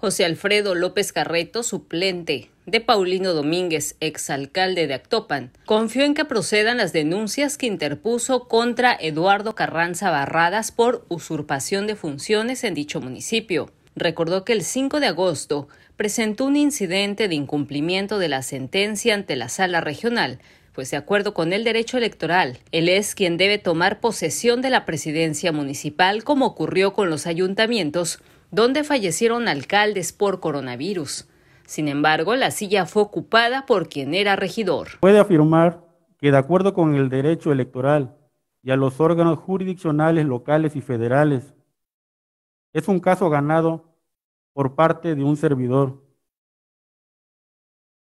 José Alfredo López Carreto, suplente de Paulino Domínguez, exalcalde de Actopan, confió en que procedan las denuncias que interpuso contra Eduardo Carranza Barradas por usurpación de funciones en dicho municipio. Recordó que el 5 de agosto presentó un incidente de incumplimiento de la sentencia ante la sala regional, pues de acuerdo con el derecho electoral, él es quien debe tomar posesión de la presidencia municipal como ocurrió con los ayuntamientos donde fallecieron alcaldes por coronavirus. Sin embargo, la silla fue ocupada por quien era regidor. Puede afirmar que de acuerdo con el derecho electoral y a los órganos jurisdiccionales locales y federales, es un caso ganado por parte de un servidor.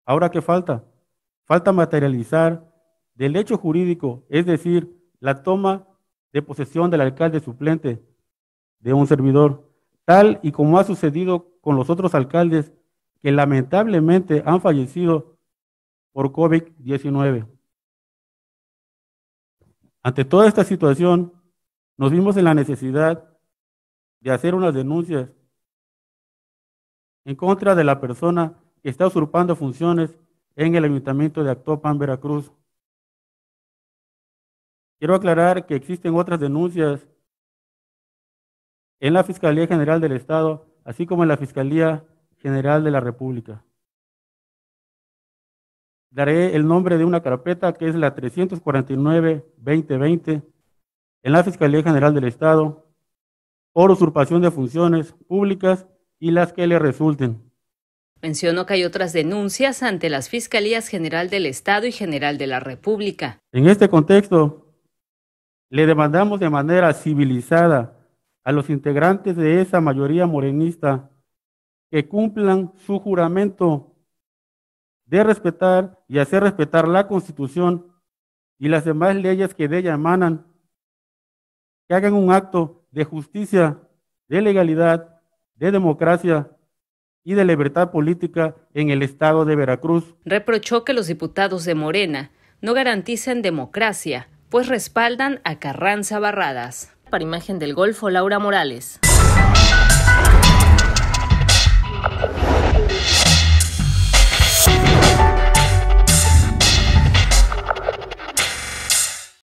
Ahora, ¿qué falta? Falta materializar del hecho jurídico, es decir, la toma de posesión del alcalde suplente de un servidor tal y como ha sucedido con los otros alcaldes que lamentablemente han fallecido por COVID-19. Ante toda esta situación, nos vimos en la necesidad de hacer unas denuncias en contra de la persona que está usurpando funciones en el Ayuntamiento de Actopan, Veracruz. Quiero aclarar que existen otras denuncias en la Fiscalía General del Estado, así como en la Fiscalía General de la República. Daré el nombre de una carpeta que es la 349-2020 en la Fiscalía General del Estado por usurpación de funciones públicas y las que le resulten. Mencionó que hay otras denuncias ante las Fiscalías General del Estado y General de la República. En este contexto, le demandamos de manera civilizada a los integrantes de esa mayoría morenista que cumplan su juramento de respetar y hacer respetar la constitución y las demás leyes que de ella emanan, que hagan un acto de justicia, de legalidad, de democracia y de libertad política en el estado de Veracruz. Reprochó que los diputados de Morena no garanticen democracia, pues respaldan a Carranza Barradas. Para Imagen del Golfo, Laura Morales.